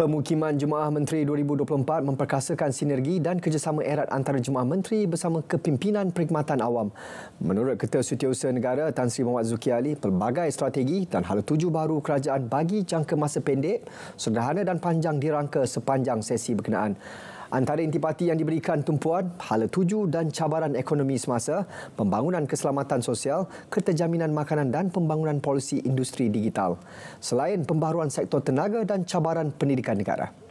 Pemukiman Jemaah Menteri 2024 memperkasakan sinergi dan kerjasama erat antara Jemaah Menteri bersama kepimpinan perkhidmatan awam. Menurut Ketua Setiausaha Negara Tan Sri Muhammad Zuki Ali, pelbagai strategi dan hal tuju baru kerajaan bagi jangka masa pendek, sederhana dan panjang dirangka sepanjang sesi berkenaan. Antara intipati yang diberikan tumpuan, hala tuju dan cabaran ekonomi semasa, pembangunan keselamatan sosial, keterjaminan makanan dan pembangunan polisi industri digital. Selain pembaruan sektor tenaga dan cabaran pendidikan negara.